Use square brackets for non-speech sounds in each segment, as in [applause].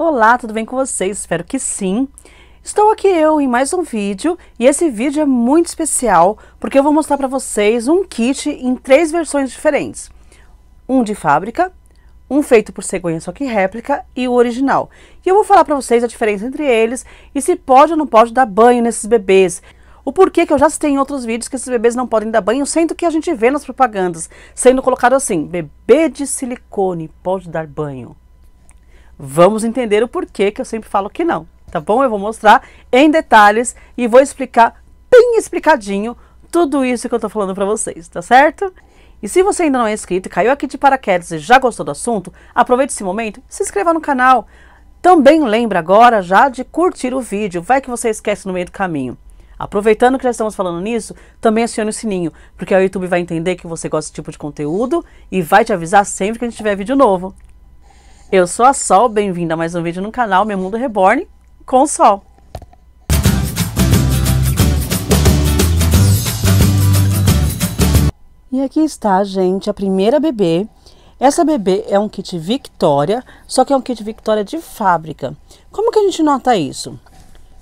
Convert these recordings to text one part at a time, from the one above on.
Olá, tudo bem com vocês? Espero que sim. Estou aqui eu em mais um vídeo e esse vídeo é muito especial porque eu vou mostrar para vocês um kit em três versões diferentes. Um de fábrica, um feito por cegonha só que réplica e o original. E eu vou falar para vocês a diferença entre eles e se pode ou não pode dar banho nesses bebês. O porquê que eu já citei em outros vídeos que esses bebês não podem dar banho, sendo que a gente vê nas propagandas sendo colocado assim, bebê de silicone pode dar banho. Vamos entender o porquê que eu sempre falo que não, tá bom? Eu vou mostrar em detalhes e vou explicar bem explicadinho tudo isso que eu tô falando para vocês, tá certo? E se você ainda não é inscrito, caiu aqui de paraquedas e já gostou do assunto, aproveite esse momento, se inscreva no canal. Também lembra agora já de curtir o vídeo, vai que você esquece no meio do caminho. Aproveitando que já estamos falando nisso, também acione o sininho, porque o YouTube vai entender que você gosta desse tipo de conteúdo e vai te avisar sempre que a gente tiver vídeo novo. Eu sou a Sol, bem-vinda a mais um vídeo no canal Meu Mundo Reborn com Sol. E aqui está, gente, a primeira bebê. Essa bebê é um kit Victoria, só que é um kit Victoria de fábrica. Como que a gente nota isso?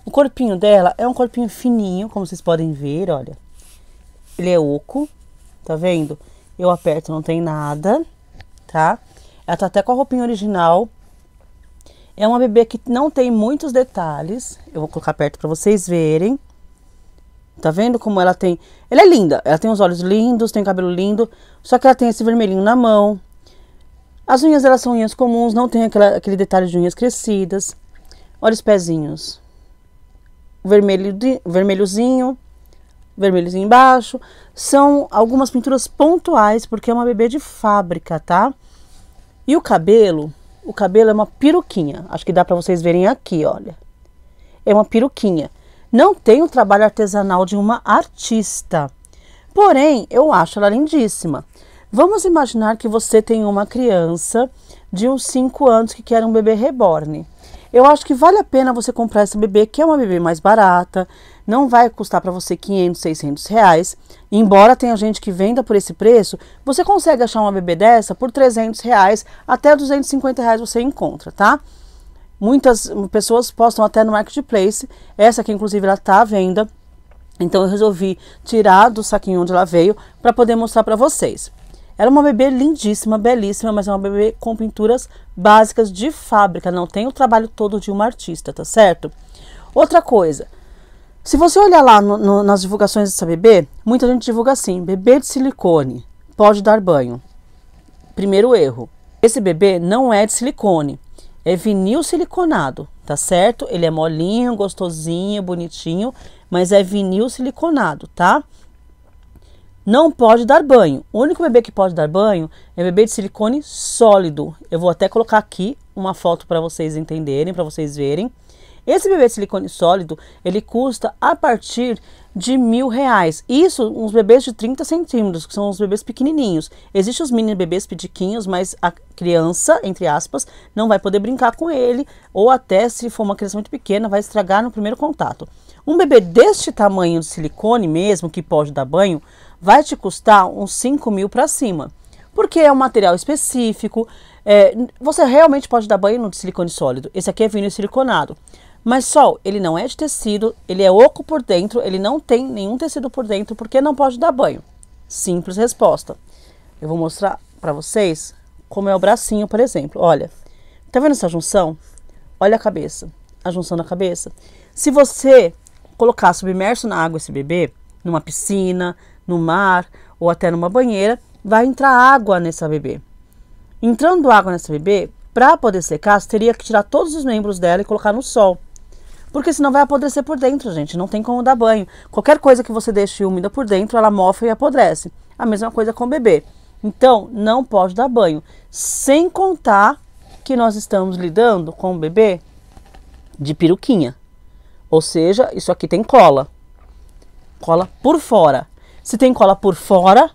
O corpinho dela é um corpinho fininho, como vocês podem ver, olha. Ele é oco, tá vendo? Eu aperto, não tem nada, tá? Tá? Ela tá até com a roupinha original. É uma bebê que não tem muitos detalhes. Eu vou colocar perto para vocês verem. Tá vendo como ela tem? Ela é linda. Ela tem os olhos lindos, tem o cabelo lindo. Só que ela tem esse vermelhinho na mão. As unhas, elas são unhas comuns. Não tem aquela, aquele detalhe de unhas crescidas. Olha os pezinhos. Vermelho, vermelhozinho. Vermelhozinho embaixo. São algumas pinturas pontuais, porque é uma bebê de fábrica, tá? Tá? E o cabelo, o cabelo é uma peruquinha. Acho que dá para vocês verem aqui, olha. É uma peruquinha. Não tem o trabalho artesanal de uma artista. Porém, eu acho ela lindíssima. Vamos imaginar que você tem uma criança de uns 5 anos que quer um bebê reborn. Eu acho que vale a pena você comprar essa bebê, que é uma bebê mais barata, não vai custar para você 500, 600 reais. Embora tenha gente que venda por esse preço, você consegue achar uma bebê dessa por 300 reais, até 250 reais você encontra, tá? Muitas hum, pessoas postam até no marketplace. Essa aqui, inclusive, ela está à venda. Então eu resolvi tirar do saquinho onde ela veio para poder mostrar para vocês. Ela é uma bebê lindíssima, belíssima, mas é uma bebê com pinturas básicas de fábrica, não tem o trabalho todo de uma artista, tá certo? Outra coisa, se você olhar lá no, no, nas divulgações dessa bebê, muita gente divulga assim: bebê de silicone pode dar banho. Primeiro erro: esse bebê não é de silicone, é vinil siliconado, tá certo? Ele é molinho, gostosinho, bonitinho, mas é vinil siliconado, tá? Não pode dar banho. O único bebê que pode dar banho é bebê de silicone sólido. Eu vou até colocar aqui uma foto para vocês entenderem, para vocês verem. Esse bebê de silicone sólido, ele custa a partir de mil reais. Isso, uns bebês de 30 centímetros, que são os bebês pequenininhos. Existem os mini bebês pediquinhos, mas a criança, entre aspas, não vai poder brincar com ele, ou até se for uma criança muito pequena, vai estragar no primeiro contato. Um bebê deste tamanho de silicone mesmo, que pode dar banho, vai te custar uns 5 mil para cima. Porque é um material específico, é, você realmente pode dar banho no silicone sólido. Esse aqui é vinho siliconado. Mas sol, ele não é de tecido, ele é oco por dentro, ele não tem nenhum tecido por dentro, porque não pode dar banho. Simples resposta. Eu vou mostrar para vocês como é o bracinho, por exemplo. Olha, tá vendo essa junção? Olha a cabeça, a junção da cabeça. Se você colocar submerso na água esse bebê, numa piscina, no mar ou até numa banheira, vai entrar água nessa bebê. Entrando água nessa bebê, para poder secar, você teria que tirar todos os membros dela e colocar no sol. Porque senão vai apodrecer por dentro, gente. Não tem como dar banho. Qualquer coisa que você deixe úmida por dentro, ela mofa e apodrece. A mesma coisa com o bebê. Então, não pode dar banho. Sem contar que nós estamos lidando com o bebê de peruquinha. Ou seja, isso aqui tem cola. Cola por fora. Se tem cola por fora,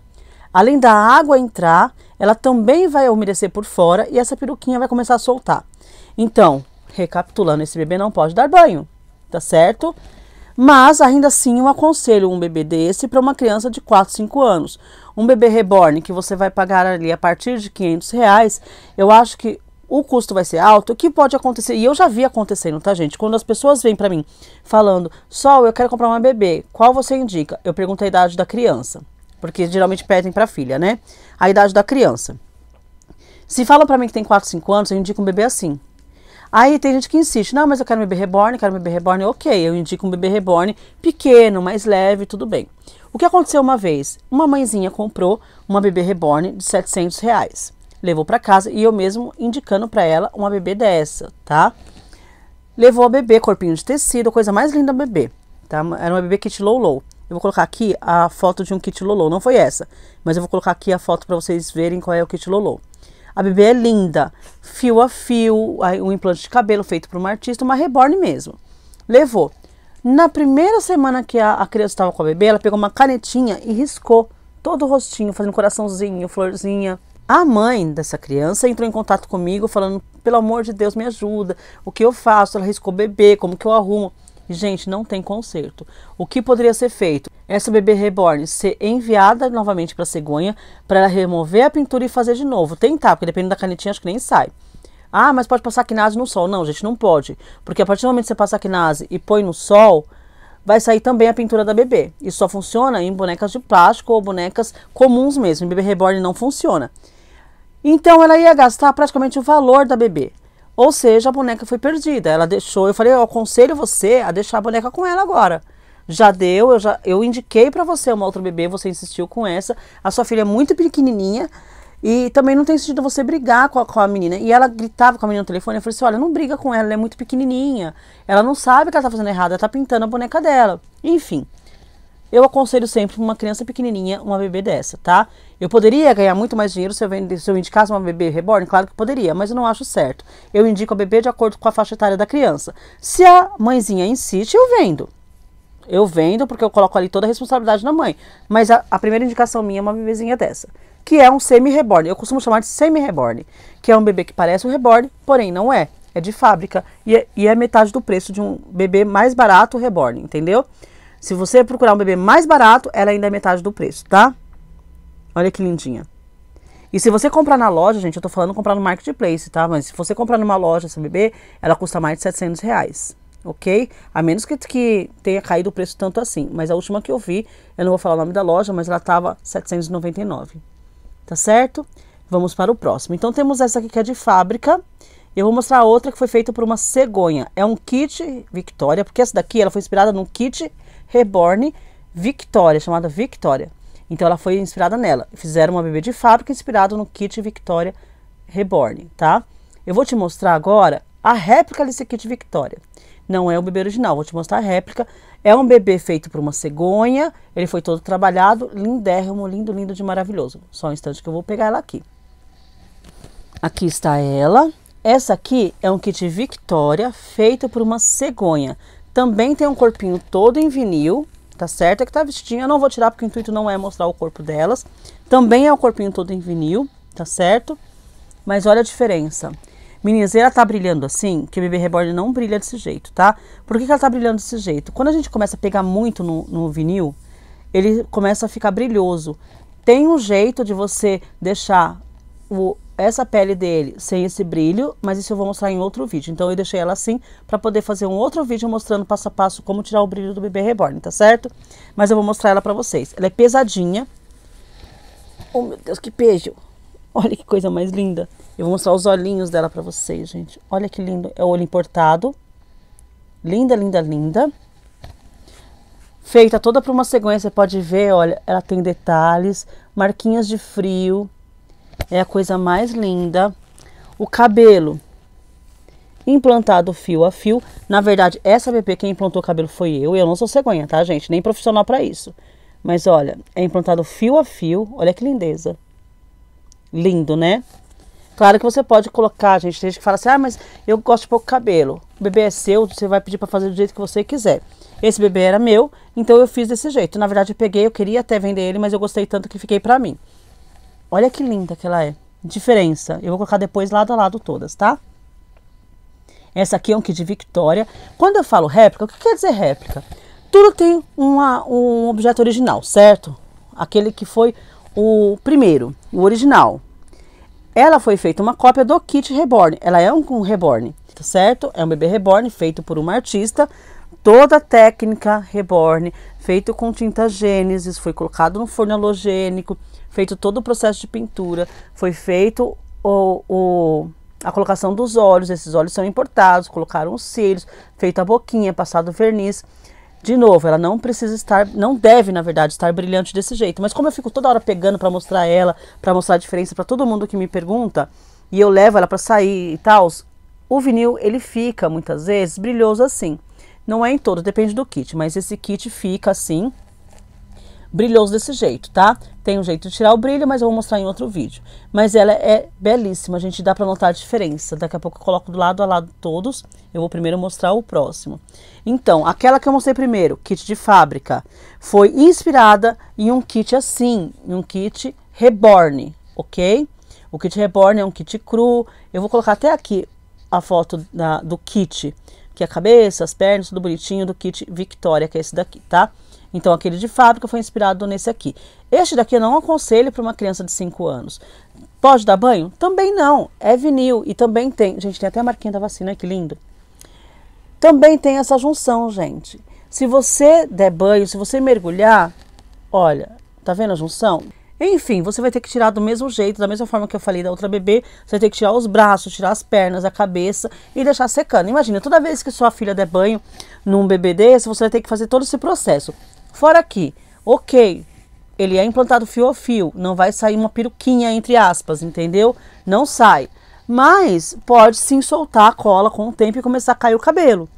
além da água entrar, ela também vai umedecer por fora e essa peruquinha vai começar a soltar. Então, recapitulando, esse bebê não pode dar banho tá certo? Mas ainda assim eu aconselho um bebê desse para uma criança de 4, 5 anos. Um bebê reborn que você vai pagar ali a partir de 500 reais, eu acho que o custo vai ser alto. O que pode acontecer? E eu já vi acontecendo, tá, gente? Quando as pessoas vêm para mim falando, Sol, eu quero comprar uma bebê, qual você indica? Eu pergunto a idade da criança, porque geralmente pedem para filha, né? A idade da criança. Se falam para mim que tem 4, 5 anos, eu indico um bebê assim, Aí tem gente que insiste, não, mas eu quero um bebê reborn, quero um bebê reborn, ok, eu indico um bebê reborn pequeno, mais leve, tudo bem. O que aconteceu uma vez? Uma mãezinha comprou uma bebê reborn de 700 reais, levou para casa e eu mesmo indicando para ela uma bebê dessa, tá? Levou a bebê, corpinho de tecido, coisa mais linda bebê, tá? Era uma bebê kit low low. Eu vou colocar aqui a foto de um kit Lolo. Não foi essa, mas eu vou colocar aqui a foto para vocês verem qual é o kit Lolo. A bebê é linda, fio a fio, um implante de cabelo feito por uma artista, uma reborn mesmo. Levou. Na primeira semana que a, a criança estava com a bebê, ela pegou uma canetinha e riscou todo o rostinho, fazendo coraçãozinho, florzinha. A mãe dessa criança entrou em contato comigo falando: pelo amor de Deus, me ajuda, o que eu faço? Ela riscou o bebê, como que eu arrumo? Gente, não tem conserto. O que poderia ser feito? Essa bebê reborn ser enviada novamente para a cegonha para ela remover a pintura e fazer de novo. Tentar, porque dependendo da canetinha, acho que nem sai. Ah, mas pode passar quinase no sol. Não, gente, não pode. Porque a partir do momento que você passa quinase e põe no sol, vai sair também a pintura da bebê. Isso só funciona em bonecas de plástico ou bonecas comuns mesmo. Em bebê reborn não funciona. Então ela ia gastar praticamente o valor da bebê. Ou seja, a boneca foi perdida. Ela deixou. Eu falei, eu aconselho você a deixar a boneca com ela agora. Já deu, eu já eu indiquei para você uma outra bebê, você insistiu com essa. A sua filha é muito pequenininha e também não tem sentido você brigar com a, com a menina. E ela gritava com a menina no telefone. Eu falei assim: olha, não briga com ela, ela é muito pequenininha. Ela não sabe que ela tá fazendo errado, ela tá pintando a boneca dela. Enfim eu aconselho sempre uma criança pequenininha uma bebê dessa, tá? Eu poderia ganhar muito mais dinheiro se eu, vende, se eu indicasse uma bebê reborn? Claro que poderia, mas eu não acho certo. Eu indico a bebê de acordo com a faixa etária da criança. Se a mãezinha insiste, eu vendo. Eu vendo porque eu coloco ali toda a responsabilidade na mãe. Mas a, a primeira indicação minha é uma bebezinha dessa. Que é um semi-reborn. Eu costumo chamar de semi-reborn. Que é um bebê que parece um reborn, porém não é. É de fábrica. E é, e é metade do preço de um bebê mais barato reborn, entendeu? Se você procurar um bebê mais barato, ela ainda é metade do preço, tá? Olha que lindinha. E se você comprar na loja, gente, eu tô falando comprar no marketplace, tá? Mas se você comprar numa loja essa bebê, ela custa mais de 700 reais, ok? A menos que, que tenha caído o preço tanto assim. Mas a última que eu vi, eu não vou falar o nome da loja, mas ela tava 799, tá certo? Vamos para o próximo. Então temos essa aqui que é de fábrica. Eu vou mostrar outra que foi feita por uma cegonha. É um kit Victoria, porque essa daqui ela foi inspirada num kit Reborn Victoria, chamada Victoria. Então ela foi inspirada nela. Fizeram uma bebê de fábrica inspirado no kit Victoria Reborn, tá? Eu vou te mostrar agora a réplica desse kit Victoria. Não é o bebê original, vou te mostrar a réplica. É um bebê feito por uma cegonha, ele foi todo trabalhado, lindérrimo, lindo, lindo de maravilhoso. Só um instante que eu vou pegar ela aqui. Aqui está ela. Essa aqui é um kit Victoria feito por uma cegonha. Também tem um corpinho todo em vinil, tá certo? É que tá vestidinha, eu não vou tirar porque o intuito não é mostrar o corpo delas. Também é o um corpinho todo em vinil, tá certo? Mas olha a diferença. Meninas, ela tá brilhando assim, que o bebê reborn não brilha desse jeito, tá? Por que, que ela tá brilhando desse jeito? Quando a gente começa a pegar muito no, no vinil, ele começa a ficar brilhoso. Tem um jeito de você deixar o, essa pele dele sem esse brilho, mas isso eu vou mostrar em outro vídeo. Então eu deixei ela assim para poder fazer um outro vídeo mostrando passo a passo como tirar o brilho do bebê reborn, tá certo? Mas eu vou mostrar ela para vocês. Ela é pesadinha. Oh, meu Deus, que pejo Olha que coisa mais linda. Eu vou mostrar os olhinhos dela para vocês, gente. Olha que lindo. É o olho importado. Linda, linda, linda. Feita toda para uma sequência, você pode ver, olha, ela tem detalhes, marquinhas de frio, é a coisa mais linda. O cabelo implantado fio a fio. Na verdade, essa BP quem implantou o cabelo foi eu. Eu não sou cegonha, tá, gente? Nem profissional para isso. Mas olha, é implantado fio a fio. Olha que lindeza. Lindo, né? Claro que você pode colocar, gente. Tem gente que fala assim: ah, mas eu gosto de pouco cabelo. O bebê é seu, você vai pedir para fazer do jeito que você quiser. Esse bebê era meu, então eu fiz desse jeito. Na verdade, eu peguei, eu queria até vender ele, mas eu gostei tanto que fiquei para mim. Olha que linda que ela é. Diferença. Eu vou colocar depois lado a lado todas, tá? Essa aqui é um kit de Victoria. Quando eu falo réplica, o que quer dizer réplica? Tudo tem uma, um objeto original, certo? Aquele que foi o primeiro, o original. Ela foi feita uma cópia do kit reborn. Ela é um, um reborn, tá certo? É um bebê reborn feito por uma artista. Toda a técnica reborn, feito com tinta Gênesis, foi colocado no forno halogênico feito todo o processo de pintura, foi feito o, o a colocação dos olhos, esses olhos são importados, colocaram os cílios, feito a boquinha, passado o verniz. De novo, ela não precisa estar, não deve, na verdade, estar brilhante desse jeito. Mas como eu fico toda hora pegando para mostrar ela, para mostrar a diferença para todo mundo que me pergunta, e eu levo ela para sair e tal, o vinil ele fica muitas vezes brilhoso assim. Não é em todo, depende do kit, mas esse kit fica assim, brilhoso desse jeito, tá? Tem um jeito de tirar o brilho, mas eu vou mostrar em outro vídeo. Mas ela é belíssima, a gente dá para notar a diferença. Daqui a pouco eu coloco do lado a lado todos. Eu vou primeiro mostrar o próximo. Então, aquela que eu mostrei primeiro, kit de fábrica, foi inspirada em um kit assim, em um kit reborn, ok? O kit reborn é um kit cru. Eu vou colocar até aqui a foto da, do kit, que é a cabeça, as pernas, tudo bonitinho do kit Victoria, que é esse daqui, tá? Então, aquele de fábrica foi inspirado nesse aqui. Este daqui eu não aconselho para uma criança de 5 anos. Pode dar banho? Também não. É vinil e também tem. Gente, tem até a marquinha da vacina, que lindo. Também tem essa junção, gente. Se você der banho, se você mergulhar, olha, tá vendo a junção? Enfim, você vai ter que tirar do mesmo jeito, da mesma forma que eu falei da outra bebê, você vai ter que tirar os braços, tirar as pernas, a cabeça e deixar secando. Imagina, toda vez que sua filha der banho num bebê desse, você vai ter que fazer todo esse processo. Fora que, ok, ele é implantado fio a fio, não vai sair uma peruquinha entre aspas, entendeu? Não sai. Mas pode sim soltar a cola com o tempo e começar a cair o cabelo.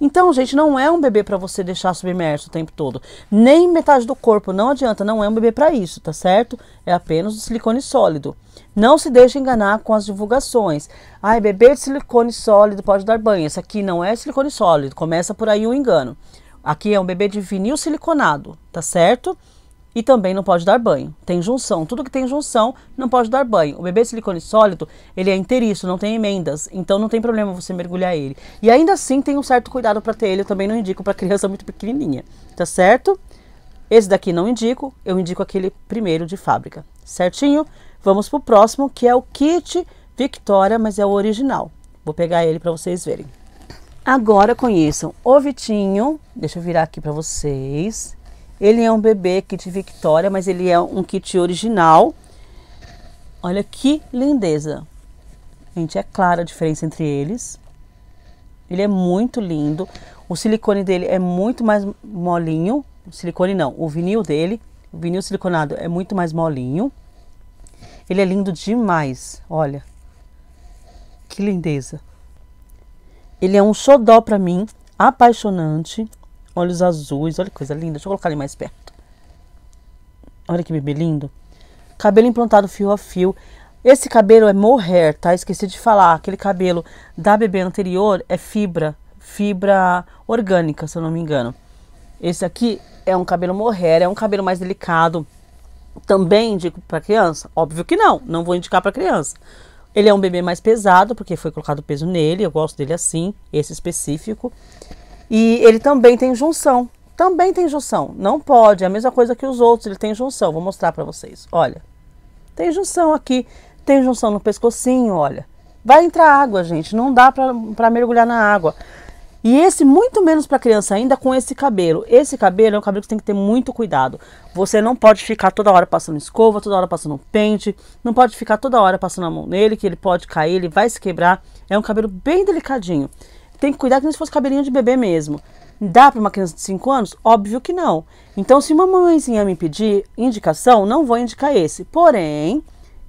Então, gente, não é um bebê para você deixar submerso o tempo todo. Nem metade do corpo, não adianta, não é um bebê para isso, tá certo? É apenas o silicone sólido. Não se deixe enganar com as divulgações. Ai, bebê de silicone sólido pode dar banho. Esse aqui não é silicone sólido, começa por aí o um engano. Aqui é um bebê de vinil siliconado, tá certo? E também não pode dar banho. Tem junção. Tudo que tem junção não pode dar banho. O bebê silicone sólido, ele é inteiriço, não tem emendas. Então não tem problema você mergulhar ele. E ainda assim tem um certo cuidado para ter ele. Eu também não indico para [laughs] criança muito pequenininha, tá certo? Esse daqui não indico, eu indico aquele primeiro de fábrica, certinho? Vamos pro próximo, que é o kit Victoria, mas é o original. Vou pegar ele para vocês verem. Agora conheçam o Vitinho. Deixa eu virar aqui para vocês. Ele é um bebê kit Victoria, mas ele é um kit original. Olha que lindeza. Gente, é clara a diferença entre eles. Ele é muito lindo. O silicone dele é muito mais molinho. O silicone não, o vinil dele, o vinil siliconado é muito mais molinho. Ele é lindo demais, olha. Que lindeza. Ele é um xodó para mim, apaixonante. Olhos azuis, olha que coisa linda. Deixa eu colocar ele mais perto. Olha que bebê lindo. Cabelo implantado fio a fio. Esse cabelo é mohair, tá? Esqueci de falar. Aquele cabelo da bebê anterior é fibra, fibra orgânica, se eu não me engano. Esse aqui é um cabelo mohair, é um cabelo mais delicado. Também indico para criança? Óbvio que não, não vou indicar para criança. Ele é um bebê mais pesado, porque foi colocado peso nele, eu gosto dele assim, esse específico. E ele também tem junção. Também tem junção. Não pode, é a mesma coisa que os outros, ele tem junção. Vou mostrar para vocês. Olha. Tem junção aqui, tem junção no pescocinho, olha. Vai entrar água, gente, não dá para mergulhar na água. E esse, muito menos para criança ainda, com esse cabelo. Esse cabelo é um cabelo que você tem que ter muito cuidado. Você não pode ficar toda hora passando escova, toda hora passando pente, não pode ficar toda hora passando a mão nele, que ele pode cair, ele vai se quebrar. É um cabelo bem delicadinho. Tem que cuidar que não fosse cabelinho de bebê mesmo. Dá para uma criança de 5 anos? Óbvio que não. Então, se uma mamãezinha me pedir indicação, não vou indicar esse. Porém,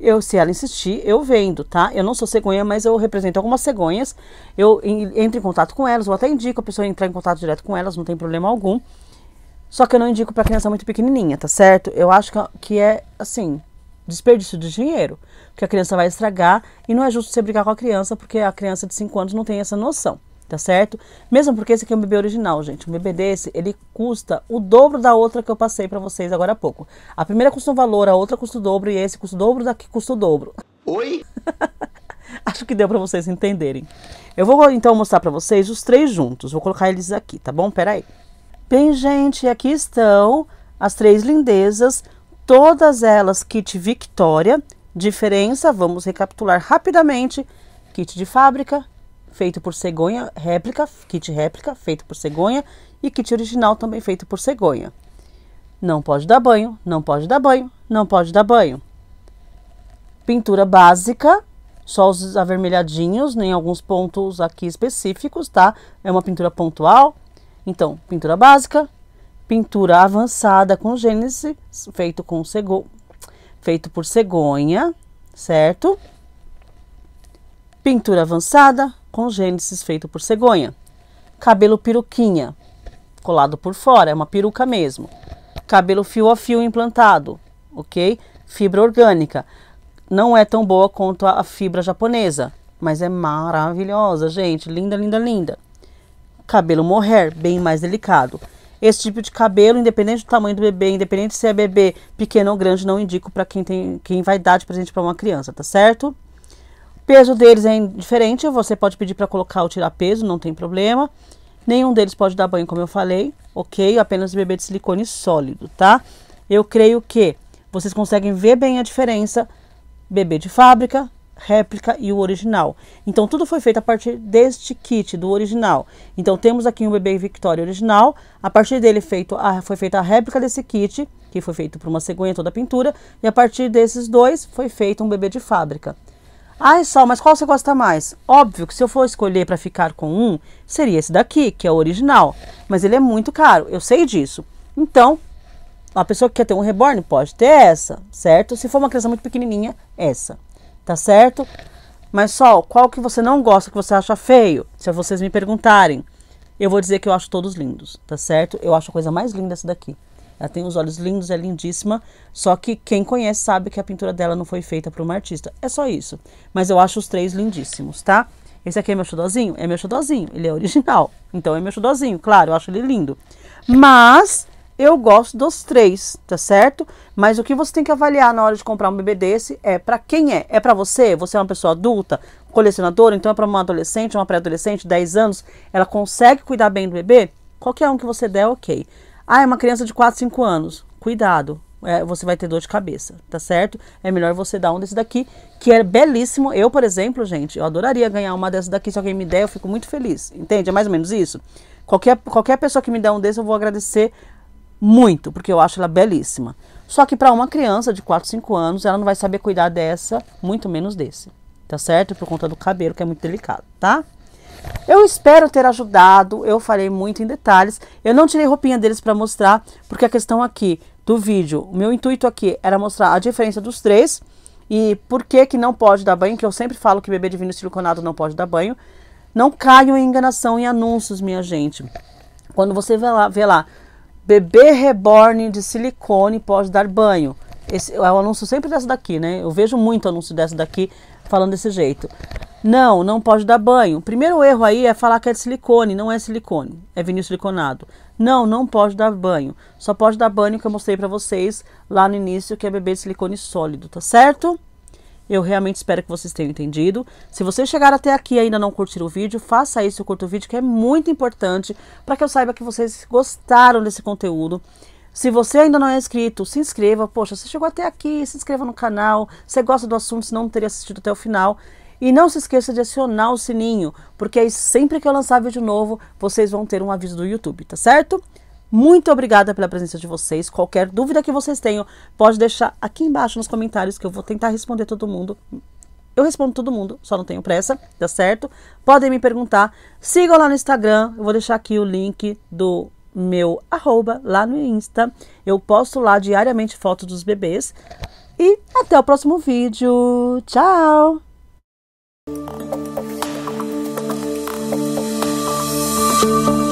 eu, se ela insistir, eu vendo, tá? Eu não sou cegonha, mas eu represento algumas cegonhas. Eu entro em contato com elas, ou até indico a pessoa entrar em contato direto com elas, não tem problema algum. Só que eu não indico para criança muito pequenininha, tá certo? Eu acho que é, assim, desperdício de dinheiro, porque a criança vai estragar e não é justo você brigar com a criança, porque a criança de 5 anos não tem essa noção tá certo? Mesmo porque esse aqui é um bebê original, gente. Um bebê desse, ele custa o dobro da outra que eu passei para vocês agora há pouco. A primeira custa um valor, a outra custa o dobro e esse custa o dobro daqui custa o dobro. Oi? [laughs] Acho que deu para vocês entenderem. Eu vou então mostrar para vocês os três juntos. Vou colocar eles aqui, tá bom? Pera aí. Bem, gente, aqui estão as três lindezas, todas elas kit Victoria. Diferença, vamos recapitular rapidamente, kit de fábrica feito por cegonha réplica, kit réplica feito por cegonha e kit original também feito por cegonha. Não pode dar banho, não pode dar banho, não pode dar banho. Pintura básica, só os avermelhadinhos, nem alguns pontos aqui específicos, tá? É uma pintura pontual. Então, pintura básica, pintura avançada com gênese, feito com cego... feito por cegonha, certo? Pintura avançada, com gênesis feito por cegonha. Cabelo peruquinha, colado por fora, é uma peruca mesmo. Cabelo fio a fio implantado, ok? Fibra orgânica. Não é tão boa quanto a fibra japonesa, mas é maravilhosa, gente. Linda, linda, linda. Cabelo mohair, bem mais delicado. Esse tipo de cabelo, independente do tamanho do bebê, independente se é bebê pequeno ou grande, não indico para quem tem quem vai dar de presente para uma criança, tá certo? Peso deles é diferente, você pode pedir para colocar ou tirar peso, não tem problema. Nenhum deles pode dar banho, como eu falei, ok? Apenas bebê de silicone sólido, tá? Eu creio que vocês conseguem ver bem a diferença bebê de fábrica, réplica e o original. Então, tudo foi feito a partir deste kit, do original. Então, temos aqui um bebê Victoria original. A partir dele feito a, foi feita a réplica desse kit, que foi feito por uma cegonha toda a pintura. E a partir desses dois, foi feito um bebê de fábrica. Ai, Sol, mas qual você gosta mais? Óbvio que se eu for escolher para ficar com um, seria esse daqui, que é o original. Mas ele é muito caro, eu sei disso. Então, a pessoa que quer ter um reborn pode ter essa, certo? Se for uma criança muito pequenininha, essa, tá certo? Mas Sol, qual que você não gosta, que você acha feio? Se vocês me perguntarem, eu vou dizer que eu acho todos lindos, tá certo? Eu acho a coisa mais linda essa daqui. Ela tem os olhos lindos, é lindíssima. Só que quem conhece sabe que a pintura dela não foi feita por uma artista. É só isso. Mas eu acho os três lindíssimos, tá? Esse aqui é meu xodózinho? É meu xodózinho. Ele é original. Então é meu xodózinho. Claro, eu acho ele lindo. Mas eu gosto dos três, tá certo? Mas o que você tem que avaliar na hora de comprar um bebê desse é para quem é? É para você? Você é uma pessoa adulta, colecionadora, então é para uma adolescente, uma pré-adolescente, 10 anos, ela consegue cuidar bem do bebê? Qualquer um que você der, OK. Ah, é uma criança de 4, 5 anos. Cuidado, é, você vai ter dor de cabeça, tá certo? É melhor você dar um desse daqui, que é belíssimo. Eu, por exemplo, gente, eu adoraria ganhar uma dessas daqui, se alguém me der, eu fico muito feliz. Entende? É mais ou menos isso. Qualquer, qualquer pessoa que me der um desse, eu vou agradecer muito, porque eu acho ela belíssima. Só que para uma criança de 4, 5 anos, ela não vai saber cuidar dessa, muito menos desse, tá certo? Por conta do cabelo, que é muito delicado, tá? Eu espero ter ajudado, eu falei muito em detalhes. Eu não tirei roupinha deles para mostrar, porque a questão aqui do vídeo, o meu intuito aqui era mostrar a diferença dos três e por que que não pode dar banho, que eu sempre falo que bebê de vinho siliconado não pode dar banho. Não caiam em enganação em anúncios, minha gente. Quando você vê lá, vê lá bebê reborn de silicone pode dar banho. Esse é o anúncio sempre dessa daqui, né? Eu vejo muito anúncio dessa daqui falando desse jeito. Não, não pode dar banho. O primeiro erro aí é falar que é de silicone, não é silicone, é vinil siliconado. Não, não pode dar banho. Só pode dar banho que eu mostrei para vocês lá no início, que é bebê de silicone sólido, tá certo? Eu realmente espero que vocês tenham entendido. Se vocês chegaram até aqui e ainda não curtiram o vídeo, faça isso, curta o vídeo, que é muito importante para que eu saiba que vocês gostaram desse conteúdo. Se você ainda não é inscrito, se inscreva. Poxa, você chegou até aqui, se inscreva no canal. Você gosta do assunto, se não teria assistido até o final. E não se esqueça de acionar o sininho, porque aí sempre que eu lançar vídeo novo, vocês vão ter um aviso do YouTube, tá certo? Muito obrigada pela presença de vocês. Qualquer dúvida que vocês tenham, pode deixar aqui embaixo nos comentários que eu vou tentar responder todo mundo. Eu respondo todo mundo, só não tenho pressa, tá certo? Podem me perguntar. Sigam lá no Instagram, eu vou deixar aqui o link do meu arroba lá no Insta. Eu posto lá diariamente fotos dos bebês. E até o próximo vídeo. Tchau! Thank you.